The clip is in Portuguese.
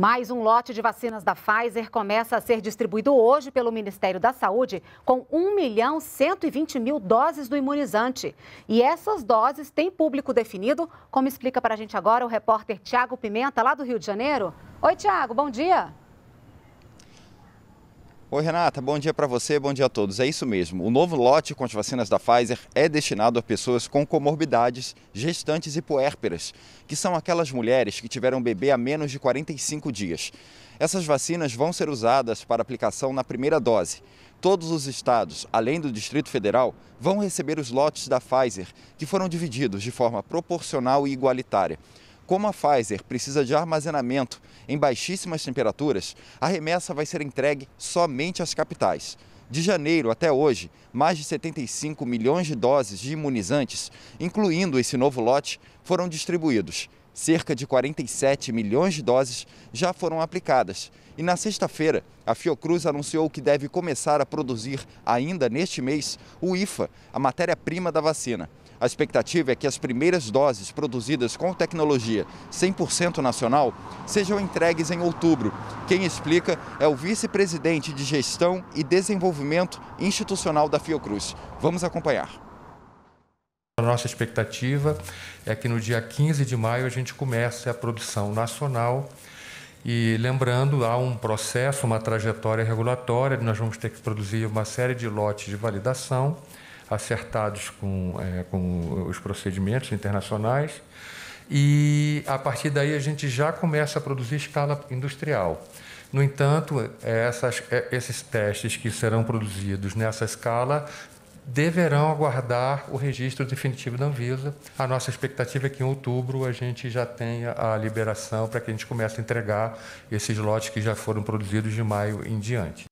Mais um lote de vacinas da Pfizer começa a ser distribuído hoje pelo Ministério da Saúde com 1 milhão 120 mil doses do imunizante. E essas doses têm público definido, como explica para a gente agora o repórter Tiago Pimenta, lá do Rio de Janeiro. Oi, Tiago, bom dia. Oi, Renata, bom dia para você, bom dia a todos. É isso mesmo. O novo lote com as vacinas da Pfizer é destinado a pessoas com comorbidades, gestantes e puérperas, que são aquelas mulheres que tiveram bebê há menos de 45 dias. Essas vacinas vão ser usadas para aplicação na primeira dose. Todos os estados, além do Distrito Federal, vão receber os lotes da Pfizer, que foram divididos de forma proporcional e igualitária. Como a Pfizer precisa de armazenamento em baixíssimas temperaturas, a remessa vai ser entregue somente às capitais. De janeiro até hoje, mais de 75 milhões de doses de imunizantes, incluindo esse novo lote, foram distribuídos. Cerca de 47 milhões de doses já foram aplicadas. E na sexta-feira, a Fiocruz anunciou que deve começar a produzir, ainda neste mês, o IFA, a matéria-prima da vacina. A expectativa é que as primeiras doses produzidas com tecnologia 100% nacional sejam entregues em outubro. Quem explica é o vice-presidente de Gestão e Desenvolvimento Institucional da Fiocruz. Vamos acompanhar. A nossa expectativa é que no dia 15 de maio a gente comece a produção nacional. E lembrando, há um processo, uma trajetória regulatória, nós vamos ter que produzir uma série de lotes de validação acertados com, é, com os procedimentos internacionais. E a partir daí a gente já começa a produzir escala industrial. No entanto, é, essas, é, esses testes que serão produzidos nessa escala deverão aguardar o registro definitivo da Anvisa. A nossa expectativa é que em outubro a gente já tenha a liberação para que a gente comece a entregar esses lotes que já foram produzidos de maio em diante.